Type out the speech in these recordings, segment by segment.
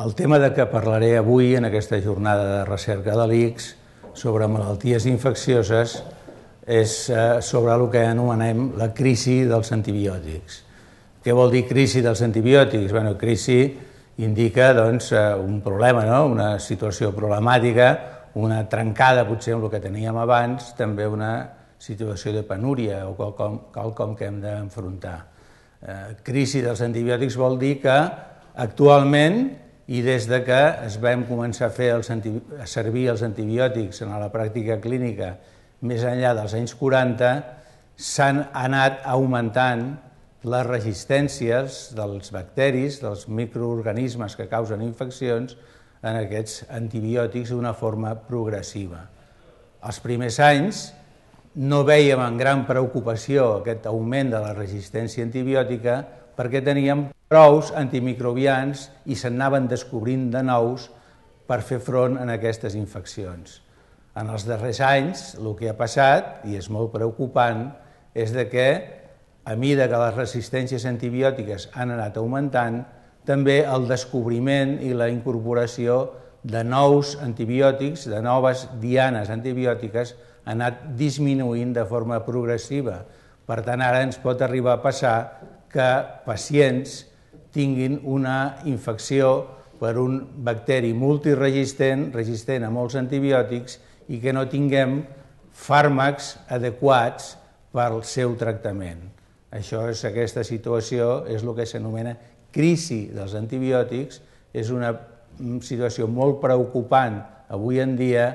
El tema de què parlaré avui en aquesta jornada de recerca de l'ICS sobre malalties infeccioses és eh, sobre el que anomenem la crisi dels antibiòtics. Què vol dir crisi dels antibiòtics? Bueno, crisi indica doncs, eh, un problema, no? una situació problemàtica, una trencada potser amb el que teníem abans, també una situació de penúria o qualcom, qualcom que hem d'enfrontar. Eh, crisi dels antibiòtics vol dir que actualment i des de que es vam començar a, fer els a servir els antibiòtics en la pràctica clínica més enllà dels anys 40, s'han anat augmentant les resistències dels bacteris, dels microorganismes que causen infeccions, en aquests antibiòtics d'una forma progressiva. Els primers anys no veiem amb gran preocupació aquest augment de la resistència antibiòtica perquè teníem prous antimicrobians i s'anaven descobrint de nous per fer front a aquestes infeccions. En els darrers anys, el que ha passat, i és molt preocupant, és de que, a mida que les resistències antibiòtiques han anat augmentant, també el descobriment i la incorporació de nous antibiòtics, de noves dianes antibiòtiques, ha anat disminuint de forma progressiva. Per tant, ara ens pot arribar a passar que pacients tinguin una infecció per un bacteri multiresistent, resistent a molts antibiòtics, i que no tinguem fàrmacs adequats pel seu tractament. Això és aquesta situació, és el que s'anomena crisi dels antibiòtics, és una mm, situació molt preocupant avui en dia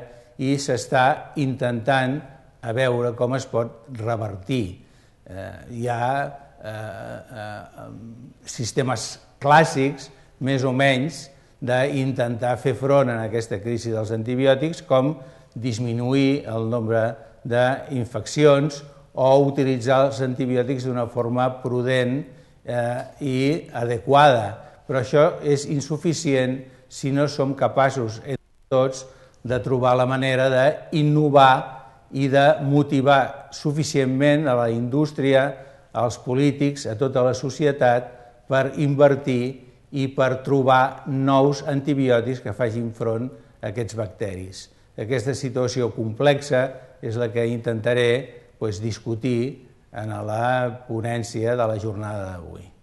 i s'està intentant a veure com es pot revertir. Eh, hi ha Eh, eh, eh, sistemes clàssics, més o menys, d'intentar fer front a aquesta crisi dels antibiòtics, com disminuir el nombre d'infeccions o utilitzar els antibiòtics d'una forma prudent eh, i adequada. Però això és insuficient si no som capaços entre tots de trobar la manera d'innovar i de motivar suficientment a la indústria, als polítics, a tota la societat, per invertir i per trobar nous antibiòtics que facin front a aquests bacteris. Aquesta situació complexa és la que intentaré doncs, discutir en la ponència de la jornada d'avui.